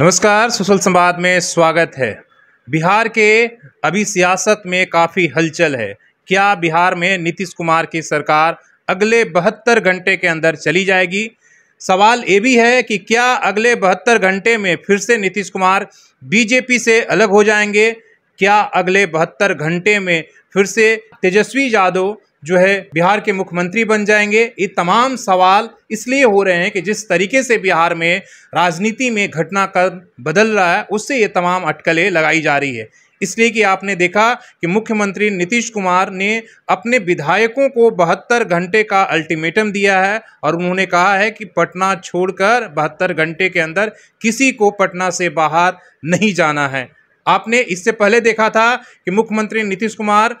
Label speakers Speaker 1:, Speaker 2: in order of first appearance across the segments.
Speaker 1: नमस्कार सुशल संवाद में स्वागत है बिहार के अभी सियासत में काफ़ी हलचल है क्या बिहार में नीतीश कुमार की सरकार अगले बहत्तर घंटे के अंदर चली जाएगी सवाल ये भी है कि क्या अगले बहत्तर घंटे में फिर से नीतीश कुमार बीजेपी से अलग हो जाएंगे क्या अगले बहत्तर घंटे में फिर से तेजस्वी यादव जो है बिहार के मुख्यमंत्री बन जाएंगे ये तमाम सवाल इसलिए हो रहे हैं कि जिस तरीके से बिहार में राजनीति में घटनाक्रम बदल रहा है उससे ये तमाम अटकलें लगाई जा रही है इसलिए कि आपने देखा कि मुख्यमंत्री नीतीश कुमार ने अपने विधायकों को बहत्तर घंटे का अल्टीमेटम दिया है और उन्होंने कहा है कि पटना छोड़कर बहत्तर घंटे के अंदर किसी को पटना से बाहर नहीं जाना है आपने इससे पहले देखा था कि मुख्यमंत्री नीतीश कुमार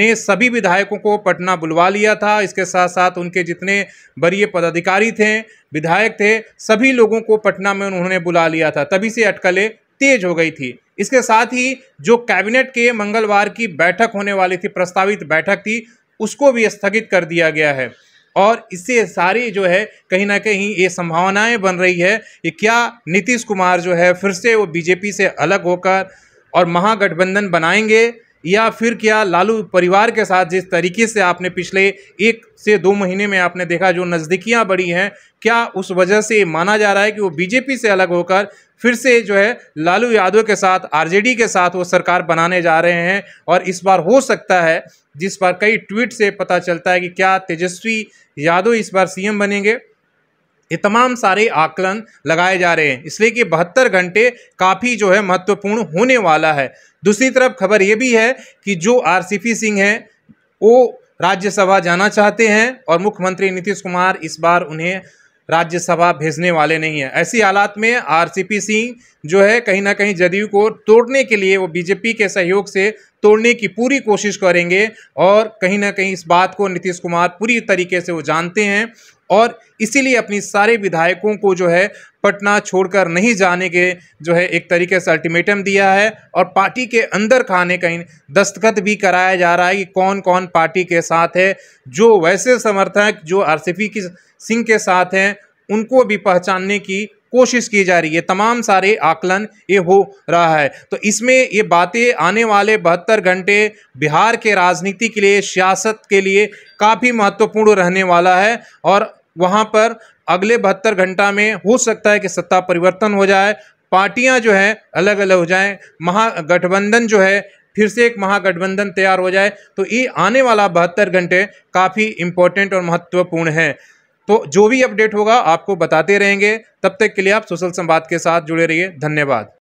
Speaker 1: ने सभी विधायकों को पटना बुलवा लिया था इसके साथ साथ उनके जितने वरीय पदाधिकारी थे विधायक थे सभी लोगों को पटना में उन्होंने बुला लिया था तभी से अटकलें तेज हो गई थी इसके साथ ही जो कैबिनेट के मंगलवार की बैठक होने वाली थी प्रस्तावित बैठक थी उसको भी स्थगित कर दिया गया है और इससे सारी जो है कहीं ना कहीं ये संभावनाएं बन रही है कि क्या नीतीश कुमार जो है फिर से वो बीजेपी से अलग होकर और महागठबंधन बनाएंगे या फिर क्या लालू परिवार के साथ जिस तरीके से आपने पिछले एक से दो महीने में आपने देखा जो नज़दीकियां बढ़ी हैं क्या उस वजह से माना जा रहा है कि वो बीजेपी से अलग होकर फिर से जो है लालू यादव के साथ आरजेडी के साथ वो सरकार बनाने जा रहे हैं और इस बार हो सकता है जिस बार कई ट्वीट से पता चलता है कि क्या तेजस्वी यादव इस बार सीएम बनेंगे ये तमाम सारे आकलन लगाए जा रहे हैं इसलिए कि बहत्तर घंटे काफ़ी जो है महत्वपूर्ण होने वाला है दूसरी तरफ खबर ये भी है कि जो आरसीपी सिंह हैं वो राज्यसभा जाना चाहते हैं और मुख्यमंत्री नीतीश कुमार इस बार उन्हें राज्यसभा भेजने वाले नहीं हैं ऐसी हालात में आरसीपी सिंह जो है कहीं ना कहीं जदयू को तोड़ने के लिए वो बीजेपी के सहयोग से तोड़ने की पूरी कोशिश करेंगे और कहीं ना कहीं इस बात को नीतीश कुमार पूरी तरीके से वो जानते हैं और इसीलिए अपनी सारे विधायकों को जो है पटना छोड़कर नहीं जाने के जो है एक तरीके से अल्टीमेटम दिया है और पार्टी के अंदर खाने कहीं दस्तखत भी कराया जा रहा है कि कौन कौन पार्टी के साथ है जो वैसे समर्थक जो आरसीपी की सिंह के साथ हैं उनको भी पहचानने की कोशिश की जा रही है तमाम सारे आकलन ये हो रहा है तो इसमें ये बातें आने वाले बहत्तर घंटे बिहार के राजनीति के लिए सियासत के लिए काफ़ी महत्वपूर्ण रहने वाला है और वहाँ पर अगले बहत्तर घंटा में हो सकता है कि सत्ता परिवर्तन हो जाए पार्टियां जो हैं अलग अलग हो जाएं महागठबंधन जो है फिर से एक महागठबंधन तैयार हो जाए तो ये आने वाला बहत्तर घंटे काफ़ी इम्पोर्टेंट और महत्वपूर्ण है तो जो भी अपडेट होगा आपको बताते रहेंगे तब तक के लिए आप सोशल संवाद के साथ जुड़े रहिए धन्यवाद